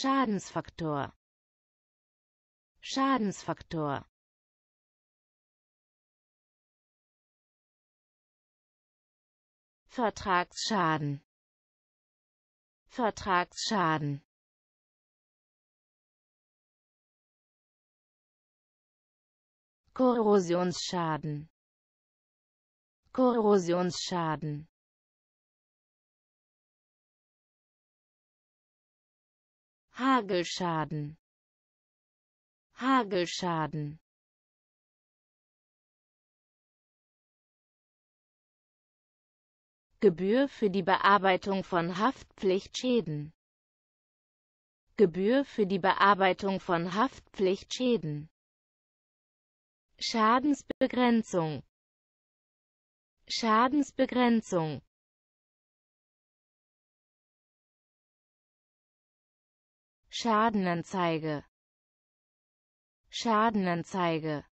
Schadensfaktor Schadensfaktor Vertragsschaden Vertragsschaden Korrosionsschaden Korrosionsschaden Hagelschaden Hagelschaden Gebühr für die Bearbeitung von Haftpflichtschäden Gebühr für die Bearbeitung von Haftpflichtschäden Schadensbegrenzung Schadensbegrenzung Schadenanzeige Schadenanzeige